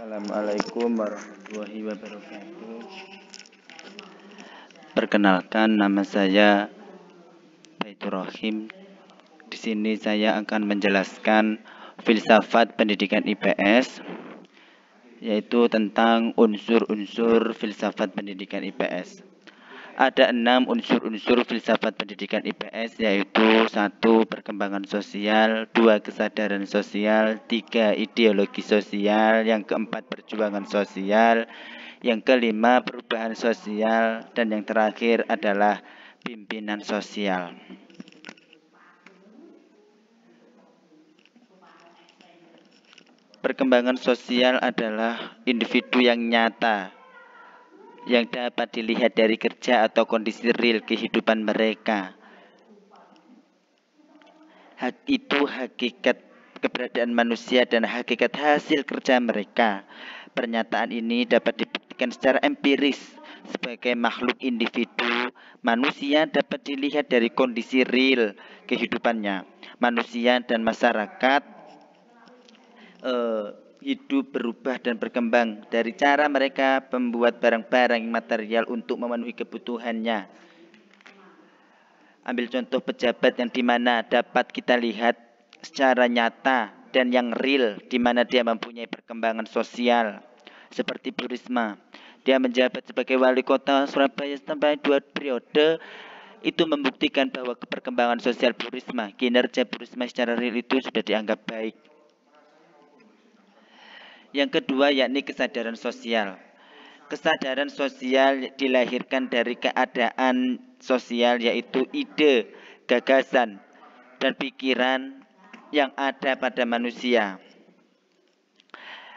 Assalamualaikum warahmatullahi wabarakatuh. Perkenalkan nama saya Baitur Rahim. Di sini saya akan menjelaskan filsafat pendidikan IPS yaitu tentang unsur-unsur filsafat pendidikan IPS ada enam unsur-unsur filsafat pendidikan IPS yaitu satu perkembangan sosial, dua kesadaran sosial, tiga ideologi sosial, yang keempat perjuangan sosial, yang kelima perubahan sosial, dan yang terakhir adalah pimpinan sosial. Perkembangan sosial adalah individu yang nyata yang dapat dilihat dari kerja atau kondisi real kehidupan mereka. Hak itu hakikat keberadaan manusia dan hakikat hasil kerja mereka. Pernyataan ini dapat dibuktikan secara empiris sebagai makhluk individu. Manusia dapat dilihat dari kondisi real kehidupannya. Manusia dan masyarakat eh, hidup berubah dan berkembang dari cara mereka membuat barang-barang material untuk memenuhi kebutuhannya. Ambil contoh pejabat yang dimana dapat kita lihat secara nyata dan yang real di mana dia mempunyai perkembangan sosial seperti Bu Risma. Dia menjabat sebagai wali kota Surabaya sampai dua periode itu membuktikan bahwa perkembangan sosial Bu Risma, kinerja Bu Risma secara real itu sudah dianggap baik. Yang kedua yakni kesadaran sosial. Kesadaran sosial dilahirkan dari keadaan sosial yaitu ide, gagasan, dan pikiran yang ada pada manusia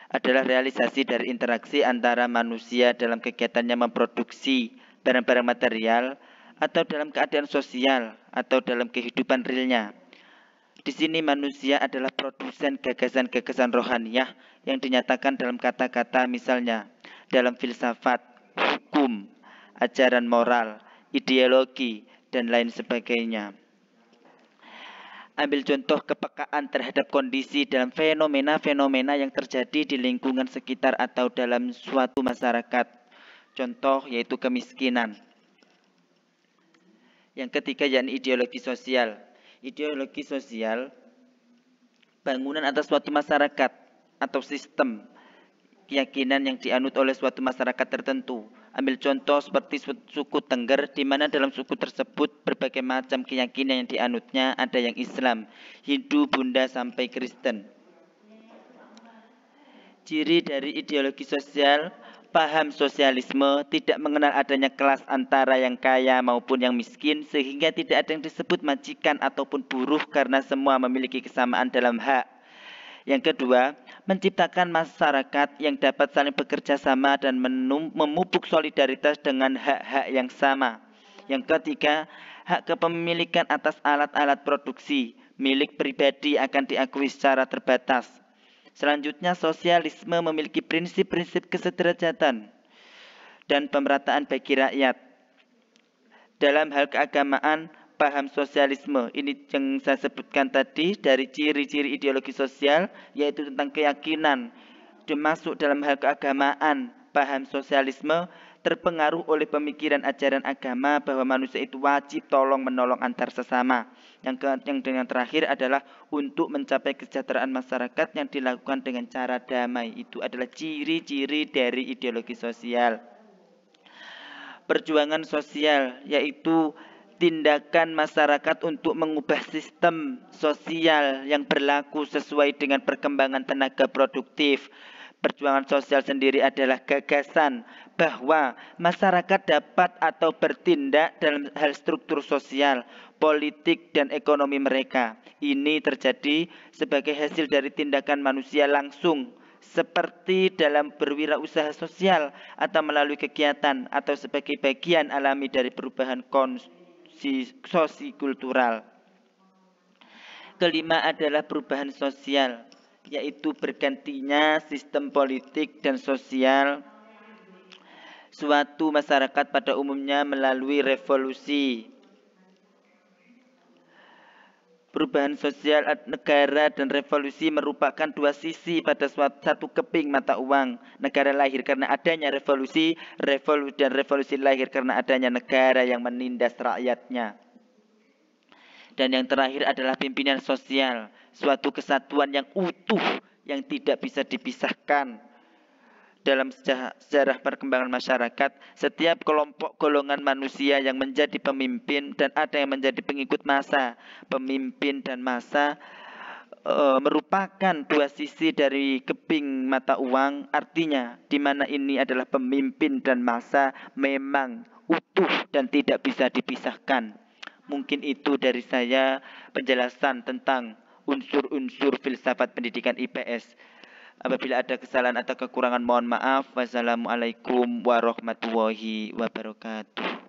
adalah realisasi dari interaksi antara manusia dalam kegiatannya memproduksi barang-barang material atau dalam keadaan sosial atau dalam kehidupan realnya. Di sini manusia adalah produsen gagasan-gagasan rohaniyah yang dinyatakan dalam kata-kata misalnya dalam filsafat, hukum, ajaran moral, ideologi, dan lain sebagainya. Ambil contoh kepekaan terhadap kondisi dalam fenomena-fenomena yang terjadi di lingkungan sekitar atau dalam suatu masyarakat. Contoh yaitu kemiskinan. Yang ketiga yakni ideologi sosial ideologi sosial bangunan atas suatu masyarakat atau sistem keyakinan yang dianut oleh suatu masyarakat tertentu. Ambil contoh seperti suku Tengger, di mana dalam suku tersebut berbagai macam keyakinan yang dianutnya ada yang Islam, Hindu, Bunda, sampai Kristen. Ciri dari ideologi sosial paham sosialisme, tidak mengenal adanya kelas antara yang kaya maupun yang miskin, sehingga tidak ada yang disebut majikan ataupun buruh karena semua memiliki kesamaan dalam hak. Yang kedua, menciptakan masyarakat yang dapat saling bekerja sama dan memupuk solidaritas dengan hak-hak yang sama. Yang ketiga, hak kepemilikan atas alat-alat produksi milik pribadi akan diakui secara terbatas Selanjutnya, sosialisme memiliki prinsip-prinsip kesederajatan dan pemerataan bagi rakyat. Dalam hal keagamaan, paham sosialisme ini yang saya sebutkan tadi dari ciri-ciri ideologi sosial yaitu tentang keyakinan Termasuk dalam hal keagamaan paham sosialisme terpengaruh oleh pemikiran ajaran agama bahwa manusia itu wajib tolong menolong antar sesama. Yang ke, yang dengan terakhir adalah untuk mencapai kesejahteraan masyarakat yang dilakukan dengan cara damai. Itu adalah ciri-ciri dari ideologi sosial. Perjuangan sosial yaitu tindakan masyarakat untuk mengubah sistem sosial yang berlaku sesuai dengan perkembangan tenaga produktif Perjuangan sosial sendiri adalah gagasan bahwa masyarakat dapat atau bertindak dalam hal struktur sosial, politik, dan ekonomi mereka. Ini terjadi sebagai hasil dari tindakan manusia langsung, seperti dalam berwirausaha sosial atau melalui kegiatan atau sebagai bagian alami dari perubahan sosi-kultural. Kelima adalah perubahan sosial yaitu bergantinya sistem politik dan sosial suatu masyarakat pada umumnya melalui revolusi. Perubahan sosial negara dan revolusi merupakan dua sisi pada satu keping mata uang. Negara lahir karena adanya revolusi, revolusi dan revolusi lahir karena adanya negara yang menindas rakyatnya. Dan yang terakhir adalah pimpinan sosial, suatu kesatuan yang utuh yang tidak bisa dipisahkan. Dalam sejarah, perkembangan masyarakat, setiap kelompok golongan manusia yang menjadi pemimpin dan ada yang menjadi pengikut masa pemimpin dan masa e, merupakan dua sisi dari keping mata uang. Artinya, di mana ini adalah pemimpin dan masa memang utuh dan tidak bisa dipisahkan. Mungkin itu dari saya penjelasan tentang unsur-unsur filsafat pendidikan IPS. Apabila ada kesalahan atau kekurangan mohon maaf. Wassalamualaikum warahmatullahi wabarakatuh.